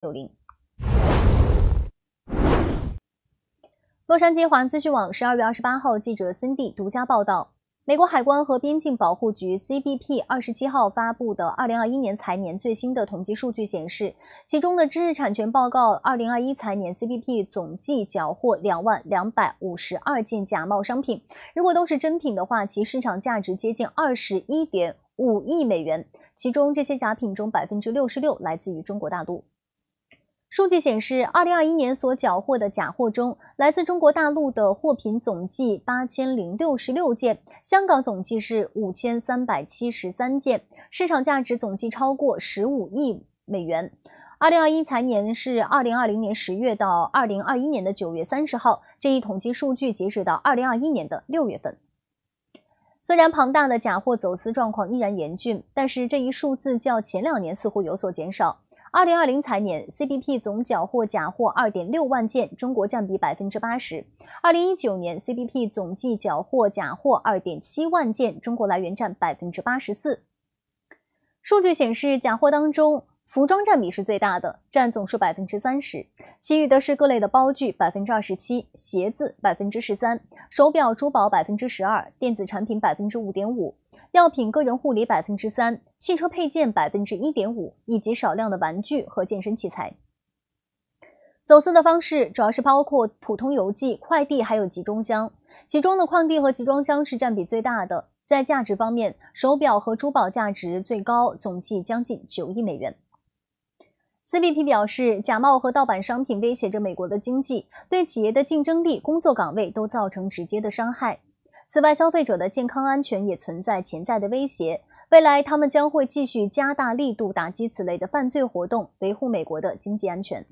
九零。洛杉矶华资讯网十二月二十八号记者森蒂独家报道：美国海关和边境保护局 （CBP） 二十七号发布的二零二一年财年最新的统计数据显示，其中的知识产权报告，二零二一财年 CBP 总计缴获两万两百五十二件假冒商品。如果都是真品的话，其市场价值接近二十一点五亿美元。其中这些假品中百分之六十六来自于中国大陆。数据显示，二零二一年所缴获的假货中，来自中国大陆的货品总计八千零六十六件，香港总计是五千三百七十三件，市场价值总计超过十五亿美元。二零二一财年是二零二零年十月到二零二一年的九月三十号，这一统计数据截止到二零二一年的六月份。虽然庞大的假货走私状况依然严峻，但是这一数字较前两年似乎有所减少。二零二零财年，CBP 总缴获假货二点六万件，中国占比百分之八十。二零一九年，CBP 总计缴获假货二点七万件，中国来源占百分之八十四。数据显示，假货当中，服装占比是最大的，占总数百分之三十。其余的是各类的包具百分之二十七，鞋子百分之十三，手表、珠宝百分之十二，电子产品百分之五点五。药品、个人护理百分之三，汽车配件百分之一点五，以及少量的玩具和健身器材。走私的方式主要是包括普通邮寄、快递，还有集装箱，其中的矿地和集装箱是占比最大的。在价值方面，手表和珠宝价值最高，总计将近九亿美元。CBP 表示，假冒和盗版商品威胁着美国的经济，对企业的竞争力、工作岗位都造成直接的伤害。此外，消费者的健康安全也存在潜在的威胁。未来，他们将会继续加大力度打击此类的犯罪活动，维护美国的经济安全。